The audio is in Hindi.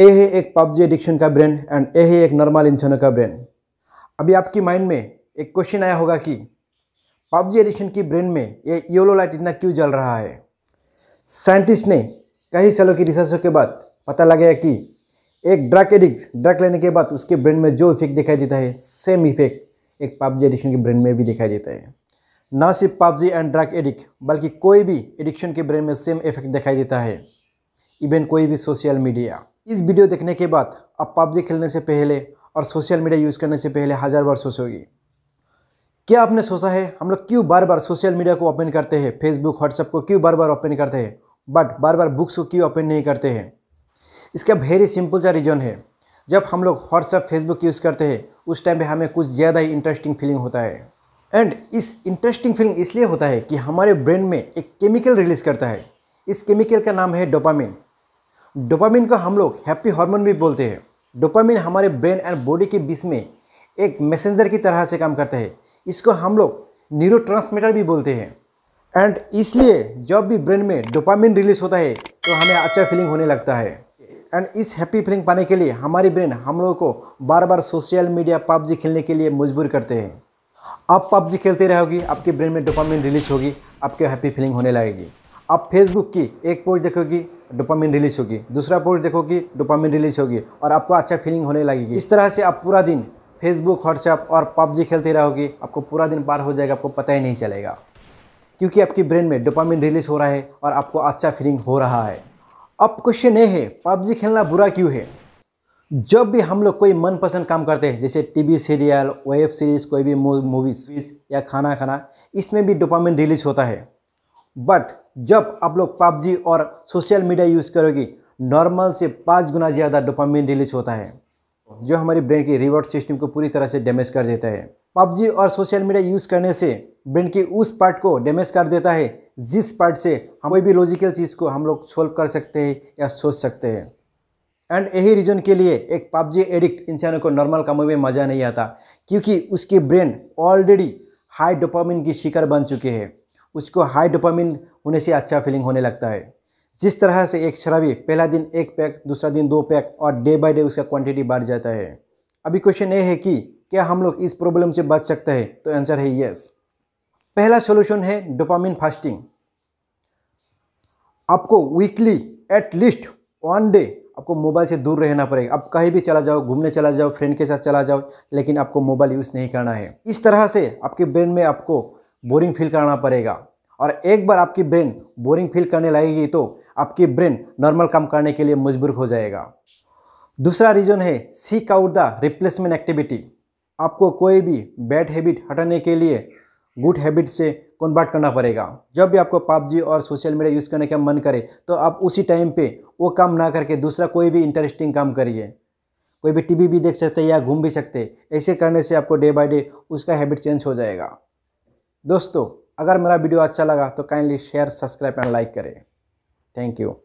ए है एक पबजी एडिक्शन का ब्रेन एंड ए है एक नॉर्मल इंसानों का ब्रेन अभी आपकी माइंड में एक क्वेश्चन आया होगा कि पबजी एडिक्शन की ब्रेन में ये योलो लाइट इतना क्यों जल रहा है साइंटिस्ट ने कई सालों की रिसर्चों के बाद पता लगाया कि एक ड्रग एडिक्ट ड्रग लेने के बाद उसके ब्रेन में जो इफेक्ट दिखाई देता है सेम इफेक्ट एक पबजी एडिक्शन के ब्रेन में भी दिखाई देता है ना सिर्फ पबजी एंड ड्रग एडिक्ट बल्कि कोई भी एडिक्शन के ब्रेन में सेम इफेक्ट दिखाई देता है इवन कोई भी सोशल मीडिया इस वीडियो देखने के बाद आप पबजी खेलने से पहले और सोशल मीडिया यूज़ करने से पहले हज़ार बार सोचोगे क्या आपने सोचा है हम लोग क्यों बार बार सोशल मीडिया को ओपन करते हैं फेसबुक व्हाट्सएप को क्यों बार बार ओपन करते हैं बट बार बार बुक्स को क्यों ओपन नहीं करते हैं इसका वेरी सिंपल सा रीज़न है जब हम लोग व्हाट्सएप फेसबुक यूज़ करते हैं उस टाइम पे हमें कुछ ज़्यादा ही इंटरेस्टिंग फीलिंग होता है एंड इस इंटरेस्टिंग फीलिंग इसलिए होता है कि हमारे ब्रेन में एक केमिकल रिलीज़ करता है इस केमिकल का नाम है डोपामिन डोपामिन को हम लोग हैप्पी हार्मोन भी बोलते हैं डोपामिन हमारे ब्रेन एंड बॉडी के बीच में एक मैसेंजर की तरह से काम करता है इसको हम लोग न्यूरो भी बोलते हैं एंड इसलिए जब भी ब्रेन में डोपामिन रिलीज होता है तो हमें अच्छा फीलिंग होने लगता है एंड इस हैप्पी फीलिंग पाने के लिए हमारी ब्रेन हम लोगों को बार बार सोशल मीडिया पबजी खेलने के लिए मजबूर करते हैं आप पबजी खेलते रहोगे आपके ब्रेन में डोपामिन रिलीज होगी आपके हैप्पी फीलिंग होने लगेगी आप फेसबुक की एक पोस्ट देखोगी डोपामिन रिलीज होगी दूसरा पोस्ट देखो कि डोपामिन रिलीज होगी और आपको अच्छा फीलिंग होने लगेगी इस तरह से आप पूरा दिन फेसबुक व्हाट्सएप और पबजी खेलते रहोगे आपको पूरा दिन पार हो जाएगा आपको पता ही नहीं चलेगा क्योंकि आपकी ब्रेन में डोपामिन रिलीज हो रहा है और आपको अच्छा फीलिंग हो रहा है अब क्वेश्चन ये है पबजी खेलना बुरा क्यों है जब भी हम लोग कोई मनपसंद काम करते हैं जैसे टीवी सीरियल वेब सीरीज़ कोई भी मूवीज़ या खाना खाना इसमें भी डोपामिन रिलीज होता है बट जब आप लोग पबजी और सोशल मीडिया यूज़ करोगे नॉर्मल से पाँच गुना ज़्यादा डोपामिन रिलीज होता है जो हमारी ब्रेन की रिवॉर्ड सिस्टम को पूरी तरह से डैमेज कर देता है पबजी और सोशल मीडिया यूज़ करने से ब्रेन के उस पार्ट को डैमेज कर देता है जिस पार्ट से हम कोई भी लॉजिकल चीज़ को हम लोग सोल्व कर सकते हैं या सोच सकते हैं एंड यही रीज़न के लिए एक पबजी एडिक्ट इंसानों को नॉर्मल कामों में मज़ा नहीं आता क्योंकि उसकी ब्रेन ऑलरेडी हाई डोपामिन की शिकार बन चुके हैं उसको हाई डोपामिन होने से अच्छा फीलिंग होने लगता है जिस तरह से एक शराबी पहला दिन एक पैक दूसरा दिन दो पैक और डे बाय डे उसका क्वांटिटी बढ़ जाता है अभी क्वेश्चन ये है कि क्या हम लोग इस प्रॉब्लम से बच सकते हैं तो आंसर है यस पहला सोल्यूशन है डोपामिन फास्टिंग आपको weekly at least one day आपको मोबाइल से दूर रहना पड़ेगा आप कहीं भी चला जाओ घूमने चला जाओ फ्रेंड के साथ चला जाओ लेकिन आपको मोबाइल यूज़ नहीं करना है इस तरह से आपके ब्रेन में आपको बोरिंग फील कराना पड़ेगा और एक बार आपकी ब्रेन बोरिंग फील करने लगेगी तो आपकी ब्रेन नॉर्मल काम करने के लिए मजबूर हो जाएगा दूसरा रीज़न है seek out the replacement activity आपको कोई भी बैड हैबिट हटाने के लिए गुड हैबिट से कन्वर्ट करना पड़ेगा जब भी आपको पबजी और सोशल मीडिया यूज़ करने का मन करे तो आप उसी टाइम पे वो काम ना करके दूसरा कोई भी इंटरेस्टिंग काम करिए कोई भी टीवी भी देख सकते हैं या घूम भी सकते ऐसे करने से आपको डे बाय डे उसका हैबिट चेंज हो जाएगा दोस्तों अगर मेरा वीडियो अच्छा लगा तो kindly share subscribe and like करें थैंक यू